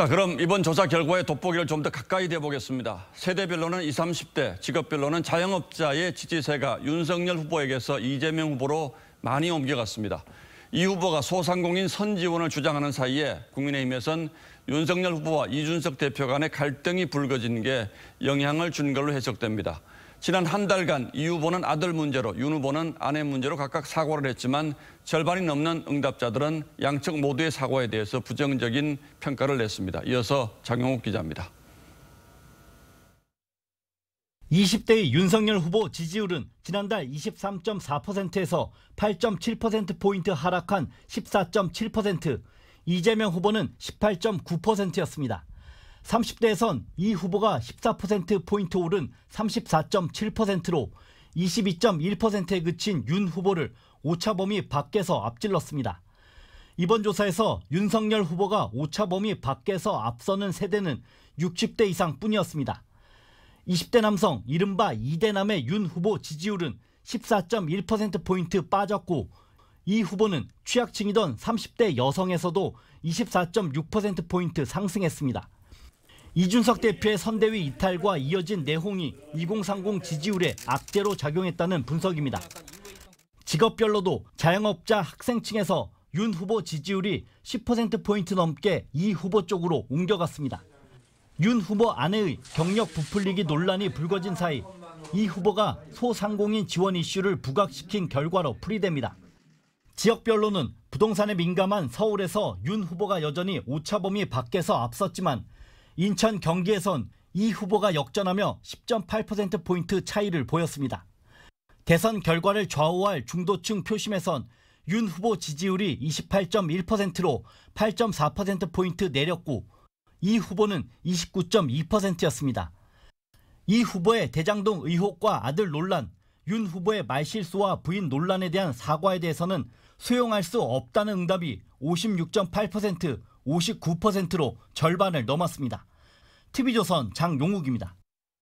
자 그럼 이번 조사 결과의 돋보기를 좀 더 가까이 대보겠습니다. 세대별로는 20, 30대, 직업별로는 자영업자의 지지세가 윤석열 후보에게서 이재명 후보로 많이 옮겨갔습니다. 이 후보가 소상공인 선지원을 주장하는 사이에 국민의힘에선 윤석열 후보와 이준석 대표 간의 갈등이 불거진 게 영향을 준 걸로 해석됩니다. 지난 한 달간 이 후보는 아들 문제로, 윤 후보는 아내 문제로 각각 사과를 했지만 절반이 넘는 응답자들은 양측 모두의 사과에 대해서 부정적인 평가를 냈습니다. 이어서 장영욱 기자입니다. 20대의 윤석열 후보 지지율은 지난달 23.4%에서 8.7%포인트 하락한 14.7%, 이재명 후보는 18.9%였습니다. 30대에선 이 후보가 14%포인트 오른 34.7%로 22.1%에 그친 윤 후보를 오차범위 밖에서 앞질렀습니다. 이번 조사에서 윤석열 후보가 오차범위 밖에서 앞서는 세대는 60대 이상 뿐이었습니다. 20대 남성 이른바 이대남의윤 후보 지지율은 14.1%포인트 빠졌고 이 후보는 취약층이던 30대 여성에서도 24.6%포인트 상승했습니다. 이준석 대표의 선대위 이탈과 이어진 내홍이 2030 지지율에 악재로 작용했다는 분석입니다. 직업별로도 자영업자 학생층에서 윤 후보 지지율이 10%포인트 넘게 이 후보 쪽으로 옮겨갔습니다. 윤 후보 아내의 경력 부풀리기 논란이 불거진 사이 이 후보가 소상공인 지원 이슈를 부각시킨 결과로 풀이됩니다. 지역별로는 부동산에 민감한 서울에서 윤 후보가 여전히 오차범위 밖에서 앞섰지만 인천 경기에선 이 후보가 역전하며 10.8%포인트 차이를 보였습니다. 대선 결과를 좌우할 중도층 표심에선 윤 후보 지지율이 28.1%로 8.4%포인트 내렸고 이 후보는 29.2%였습니다. 이 후보의 대장동 의혹과 아들 논란, 윤 후보의 말실수와 부인 논란에 대한 사과에 대해서는 수용할 수 없다는 응답이 56.8%, 59%로 절반을 넘었습니다. TV조선 장용욱입니다.